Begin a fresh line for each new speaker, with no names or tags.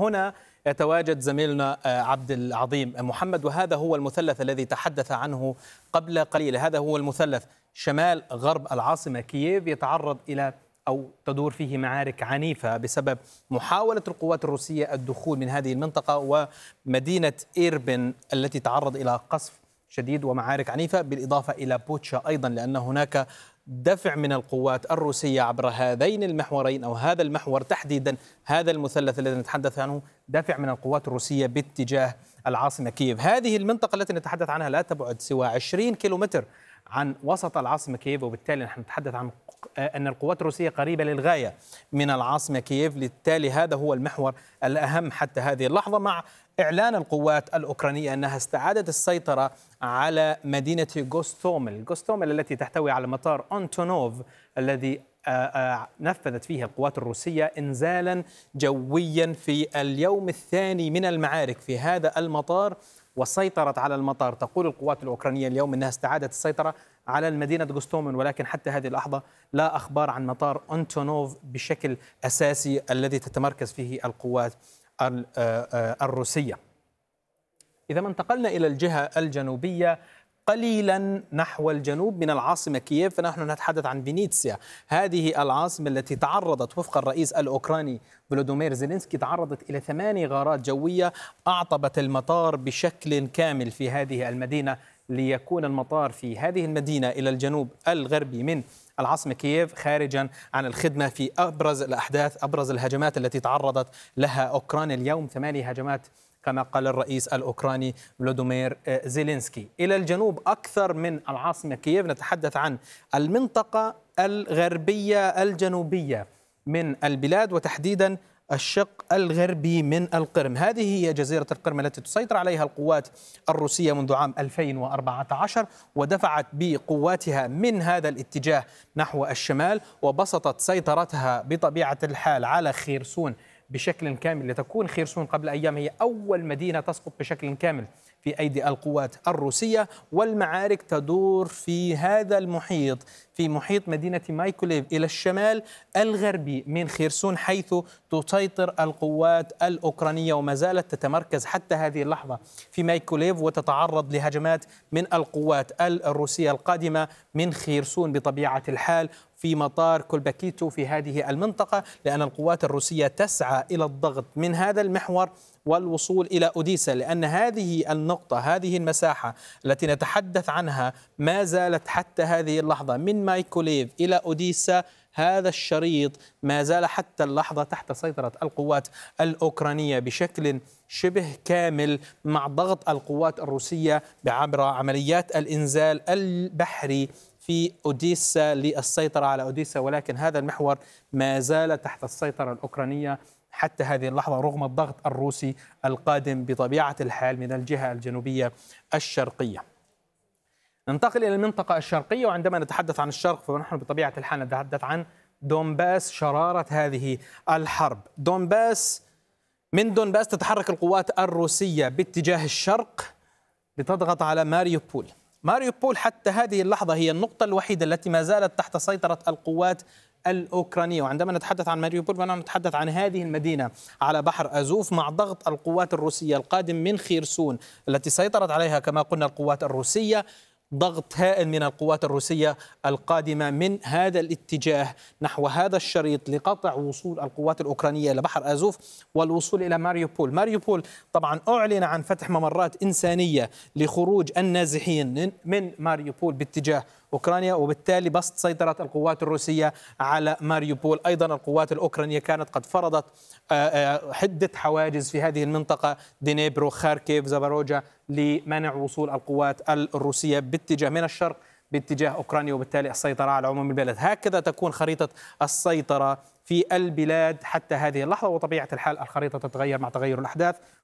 هنا يتواجد زميلنا آه، عبد العظيم محمد وهذا هو المثلث الذي تحدث عنه قبل قليل هذا هو المثلث شمال غرب العاصمة كييف يتعرض إلى أو تدور فيه معارك عنيفة بسبب محاولة القوات الروسية الدخول من هذه المنطقة ومدينة إيربن التي تعرض إلى قصف شديد ومعارك عنيفة بالإضافة إلى بوتشا أيضا لأن هناك دفع من القوات الروسية عبر هذين المحورين أو هذا المحور تحديدا هذا المثلث الذي نتحدث عنه دفع من القوات الروسية باتجاه العاصمة كييف هذه المنطقة التي نتحدث عنها لا تبعد سوى 20 كيلومتر عن وسط العاصمة كييف وبالتالي نحن نتحدث عن أن القوات الروسية قريبة للغاية من العاصمة كييف بالتالي هذا هو المحور الأهم حتى هذه اللحظة مع إعلان القوات الأوكرانية أنها استعادت السيطرة على مدينة غوستومل غوستومل التي تحتوي على مطار أنتونوف الذي آه، آه، نفذت فيه القوات الروسية إنزالا جويا في اليوم الثاني من المعارك في هذا المطار وسيطرت على المطار تقول القوات الأوكرانية اليوم أنها استعادت السيطرة على المدينة غوستومن ولكن حتى هذه اللحظة لا أخبار عن مطار أنتونوف بشكل أساسي الذي تتمركز فيه القوات آه، آه، الروسية إذا ما انتقلنا إلى الجهة الجنوبية قليلا نحو الجنوب من العاصمة كييف فنحن نتحدث عن فينيتسيا هذه العاصمة التي تعرضت وفق الرئيس الأوكراني فلودومير زيلينسكي تعرضت إلى ثماني غارات جوية أعطبت المطار بشكل كامل في هذه المدينة ليكون المطار في هذه المدينة إلى الجنوب الغربي من العاصمة كييف خارجا عن الخدمة في أبرز الأحداث أبرز الهجمات التي تعرضت لها أوكرانيا اليوم ثمانية هجمات كما قال الرئيس الأوكراني فلودومير زيلينسكي إلى الجنوب أكثر من العاصمة كييف نتحدث عن المنطقة الغربية الجنوبية من البلاد وتحديدا الشق الغربي من القرم هذه هي جزيرة القرم التي تسيطر عليها القوات الروسية منذ عام 2014 ودفعت بقواتها من هذا الاتجاه نحو الشمال وبسطت سيطرتها بطبيعة الحال على خيرسون بشكل كامل لتكون خيرسون قبل أيام هي أول مدينة تسقط بشكل كامل في أيدي القوات الروسية والمعارك تدور في هذا المحيط في محيط مدينة مايكوليف إلى الشمال الغربي من خيرسون حيث تسيطر القوات الأوكرانية وما زالت تتمركز حتى هذه اللحظة في مايكوليف وتتعرض لهجمات من القوات الروسية القادمة من خيرسون بطبيعة الحال في مطار كولباكيتو في هذه المنطقة لأن القوات الروسية تسعى إلى الضغط من هذا المحور والوصول إلى أوديسا لأن هذه النقطة هذه المساحة التي نتحدث عنها ما زالت حتى هذه اللحظة من مايكوليف إلى أوديسا هذا الشريط ما زال حتى اللحظة تحت سيطرة القوات الأوكرانية بشكل شبه كامل مع ضغط القوات الروسية عبر عمليات الإنزال البحري في أوديسا للسيطرة على أوديسا ولكن هذا المحور ما زال تحت السيطرة الأوكرانية حتى هذه اللحظة رغم الضغط الروسي القادم بطبيعة الحال من الجهة الجنوبية الشرقية ننتقل إلى المنطقة الشرقية وعندما نتحدث عن الشرق فنحن بطبيعة الحال نتحدث عن دونباس شرارة هذه الحرب دونباس من دونباس تتحرك القوات الروسية باتجاه الشرق لتضغط على ماريوبول ماريوبول حتى هذه اللحظة هي النقطة الوحيدة التي ما زالت تحت سيطرة القوات الأوكرانية وعندما نتحدث عن ماريوبول نتحدث عن هذه المدينة على بحر أزوف مع ضغط القوات الروسية القادم من خيرسون التي سيطرت عليها كما قلنا القوات الروسية ضغط هائل من القوات الروسية القادمة من هذا الاتجاه نحو هذا الشريط لقطع وصول القوات الأوكرانية إلى بحر أزوف والوصول إلى ماريوبول ماريوبول طبعا أعلن عن فتح ممرات إنسانية لخروج النازحين من ماريوبول باتجاه أوكرانيا وبالتالي بسط سيطرة القوات الروسية على ماريوبول أيضا القوات الأوكرانية كانت قد فرضت آه، آه، حدة حواجز في هذه المنطقة دينيبرو خاركيف زاباروجا لمنع وصول القوات الروسية باتجاه من الشرق باتجاه أوكرانيا وبالتالي السيطرة على عموم البلد هكذا تكون خريطة السيطرة في البلاد حتى هذه اللحظة وطبيعة الحال الخريطة تتغير مع تغير الأحداث